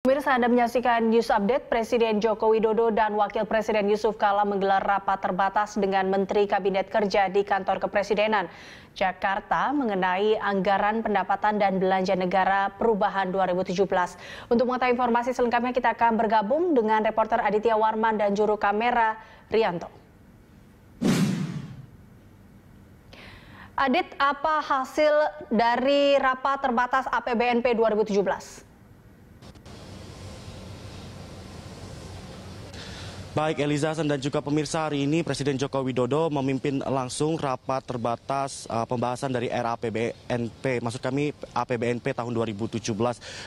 Pemirsa Anda menyaksikan news update Presiden Joko Widodo dan Wakil Presiden Yusuf Kala menggelar rapat terbatas dengan Menteri Kabinet Kerja di Kantor Kepresidenan Jakarta mengenai anggaran pendapatan dan belanja negara perubahan 2017. Untuk mengetahui informasi selengkapnya kita akan bergabung dengan reporter Aditya Warman dan juru kamera Rianto. Adit, apa hasil dari rapat terbatas APBNP 2017? Baik Eliza dan juga pemirsa hari ini Presiden Joko Widodo memimpin langsung rapat terbatas uh, pembahasan dari RAPBNP maksud kami APBNP tahun 2017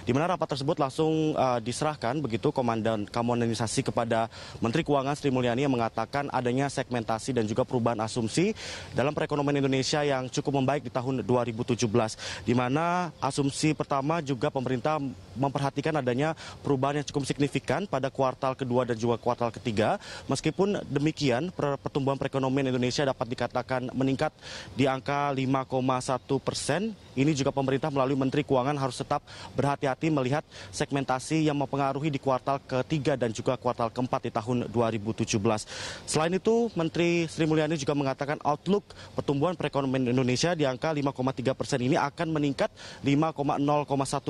di mana rapat tersebut langsung uh, diserahkan begitu komandan komandanisasi kepada Menteri Keuangan Sri Mulyani yang mengatakan adanya segmentasi dan juga perubahan asumsi dalam perekonomian Indonesia yang cukup membaik di tahun 2017 di mana asumsi pertama juga pemerintah memperhatikan adanya perubahan yang cukup signifikan pada kuartal kedua dan juga kuartal ketiga Meskipun demikian, pertumbuhan perekonomian Indonesia dapat dikatakan meningkat di angka 5,1 persen. Ini juga pemerintah melalui Menteri Keuangan harus tetap berhati-hati melihat segmentasi yang mempengaruhi di kuartal ketiga dan juga kuartal keempat di tahun 2017. Selain itu, Menteri Sri Mulyani juga mengatakan outlook pertumbuhan perekonomian Indonesia di angka 5,3 persen ini akan meningkat 5,0,1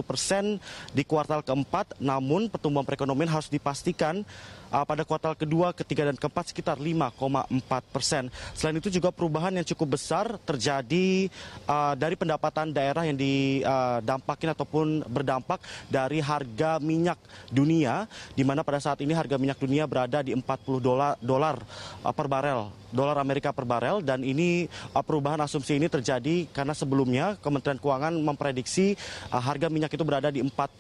persen di kuartal keempat. Namun pertumbuhan perekonomian harus dipastikan uh, pada kuartal kedua, ketiga, dan keempat sekitar 5,4 persen. Selain itu juga perubahan yang cukup besar terjadi uh, dari pendapatan daerah yang didampakin uh, ataupun berdampak dari harga minyak dunia, di mana pada saat ini harga minyak dunia berada di 40 dolar, uh, per barel dolar Amerika per barel dan ini uh, perubahan asumsi ini terjadi karena sebelumnya Kementerian Keuangan memprediksi uh, harga minyak itu berada di 45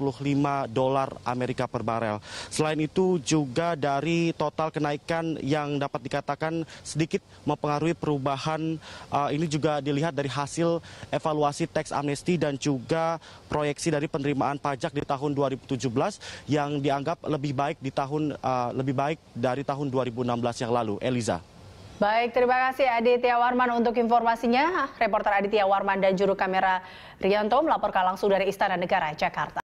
dolar Amerika per barel. Selain itu juga dari total kenaikan yang dapat dikatakan sedikit mempengaruhi perubahan eh, ini juga dilihat dari hasil evaluasi teks amnesti dan juga proyeksi dari penerimaan pajak di tahun 2017 yang dianggap lebih baik di tahun eh, lebih baik dari tahun 2016 yang lalu. Eliza. Baik, terima kasih Aditya Warman untuk informasinya. Reporter Aditya Warman dan juru kamera Rianto melaporkan langsung dari Istana Negara, Jakarta.